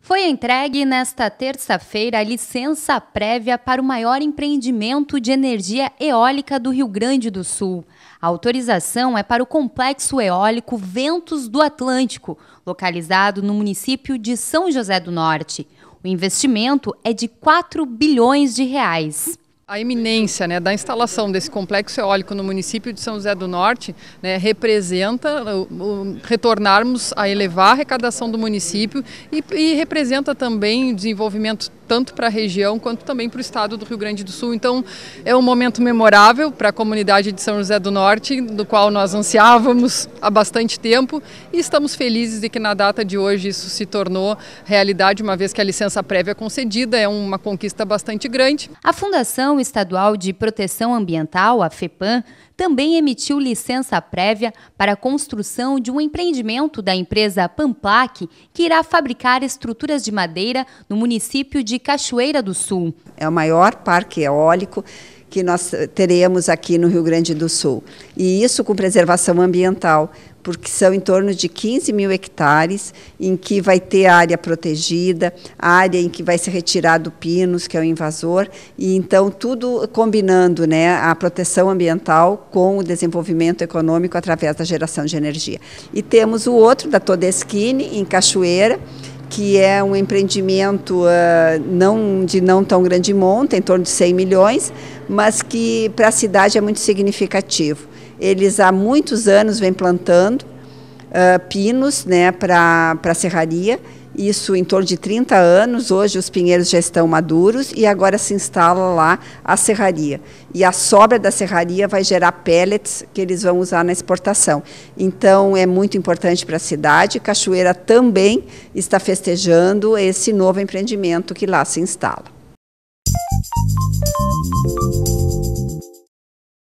Foi entregue nesta terça-feira a licença prévia para o maior empreendimento de energia eólica do Rio Grande do Sul. A autorização é para o complexo eólico Ventos do Atlântico, localizado no município de São José do Norte. O investimento é de 4 bilhões de reais. A iminência né, da instalação desse complexo eólico no município de São José do Norte né, representa o, o, retornarmos a elevar a arrecadação do município e, e representa também o desenvolvimento tanto para a região quanto também para o estado do Rio Grande do Sul. Então, é um momento memorável para a comunidade de São José do Norte, do qual nós ansiávamos há bastante tempo e estamos felizes de que na data de hoje isso se tornou realidade, uma vez que a licença prévia concedida é uma conquista bastante grande. A Fundação Estadual de Proteção Ambiental, a FEPAM, também emitiu licença prévia para a construção de um empreendimento da empresa Pamplac, que irá fabricar estruturas de madeira no município de Cachoeira do Sul. É o maior parque eólico que nós teremos aqui no Rio Grande do Sul. E isso com preservação ambiental, porque são em torno de 15 mil hectares, em que vai ter área protegida, área em que vai ser retirado pinos, que é o invasor, e então tudo combinando né, a proteção ambiental com o desenvolvimento econômico através da geração de energia. E temos o outro, da Todeskine em Cachoeira, que é um empreendimento uh, não, de não tão grande monta, em torno de 100 milhões, mas que para a cidade é muito significativo. Eles há muitos anos vêm plantando uh, pinos né, para a serraria isso em torno de 30 anos. Hoje os pinheiros já estão maduros e agora se instala lá a serraria. E a sobra da serraria vai gerar pellets que eles vão usar na exportação. Então é muito importante para a cidade. Cachoeira também está festejando esse novo empreendimento que lá se instala.